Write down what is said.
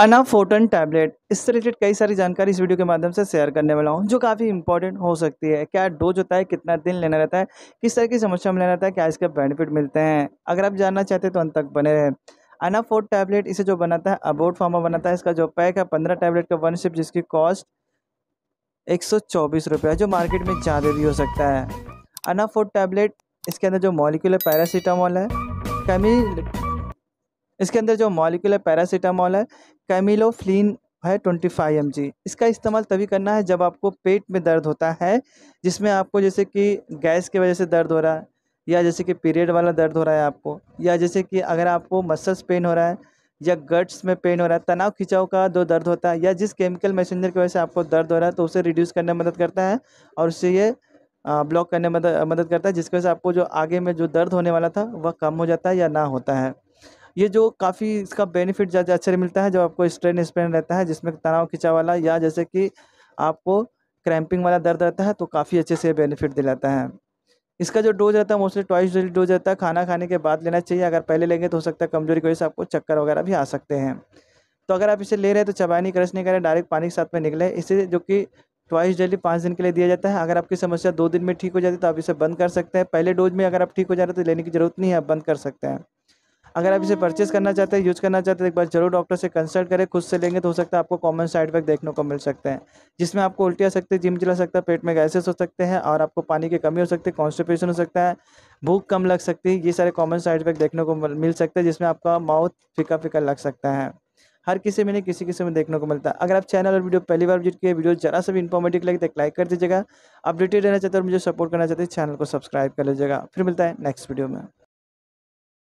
अनाफोटन tablet इससे related कई सारी जानकारी इस वीडियो के माध्यम से शेयर करने वाला हूँ जो काफ़ी इंपॉर्टेंट हो सकती है क्या डोज होता है कितना दिन लेना रहता है किस तरह की समस्या में लेना रहता है क्या इसके बेनिफिट मिलते हैं अगर आप जानना चाहते हैं तो अंत तक बने रहें अनाफोट टैबलेट इसे जो बनाता है अबोट फार्मा बनाता है इसका जो पैक है पंद्रह टैबलेट का वन शिप जिसकी कॉस्ट एक सौ चौबीस रुपये जो मार्केट में ज़्यादा भी हो सकता है अनाफोट टैबलेट इसके अंदर जो मॉलिक्यूल है पैरासीटामोल है कमी इसके अंदर जो मॉलिकुलर पैरासीटामॉल है कैमिलोफ्लिन है ट्वेंटी फाइव एम इसका इस्तेमाल तभी करना है जब आपको पेट में दर्द होता है जिसमें आपको जैसे कि गैस की वजह से दर्द हो रहा है या जैसे कि पीरियड वाला दर्द हो रहा है आपको या जैसे कि अगर आपको मसल्स पेन हो रहा है या गट्स में पेन हो रहा है तनाव खिंचाव का दो दर्द होता है या जिस केमिकल मैसेंजर की वजह से आपको दर्द हो रहा है तो उसे रिड्यूस करने में मदद करता है और उससे ये ब्लॉक करने में मदद करता है जिसकी वजह से आपको जो आगे में जो दर्द होने वाला था वह कम हो जाता है या ना होता है ये जो काफ़ी इसका बेनिफिट ज़्यादा अच्छे मिलता है जो आपको स्ट्रेन स्प्रेन रहता है जिसमें तनाव खिंचाव वाला या जैसे कि आपको क्रैम्पिंग वाला दर्द रहता है तो काफ़ी अच्छे से बेनिफिट दिलाता है इसका जो डोज रहता है मोस्टली ट्वाइस डेली डोज रहता है खाना खाने के बाद लेना चाहिए अगर पहले लेंगे तो हो सकता है कमजोरी की वजह से आपको चक्कर वगैरह भी आ सकते हैं तो अगर आप इसे ले रहे हैं तो चबानी क्रश नहीं करें डायरेक्ट पानी के साथ में निकले इसे जो कि ट्वाइस डेली पाँच दिन के लिए दिया जाता है अगर आपकी समस्या दो दिन में ठीक हो जाती है तो आप इसे बंद कर सकते हैं पहले डोज में अगर आप ठीक हो जा रहे तो लेने की जरूरत नहीं है आप बंद कर सकते हैं अगर आप इसे परचेज करना चाहते हैं यूज़ करना चाहते हैं एक बार जरूर डॉक्टर से कंसल्ट करें खुद से लेंगे तो हो सकता है आपको कॉमन साइड इफेक्ट देखने को मिल सकते हैं जिसमें आपको उल्टी आ सकती है जिम जला सकता है पेट में गैसेस हो सकते हैं और आपको पानी की कमी हो सकती है कॉन्स्टिपेशन हो सकता है भूख कम लग सकती है ये सारे कॉमन साइड इफेक्ट देखने को मिल सकते हैं जिसमें आपका माउथ फिका फिका लग सकता है हर किसी में नहीं किसी किसी में देखने को मिलता है अगर आप चैनल और वीडियो पहली बार विजिट किए वीडियो जरा सा भी इन्फॉर्मेटिव लगे तो लाइक कर दीजिएगा अपडेटेड रहना चाहते हैं और मुझे सपोर्ट करना चाहते हैं चैनल को सब्सक्राइब कर लीजिएगा फिर मिलता है नेक्स्ट वीडियो में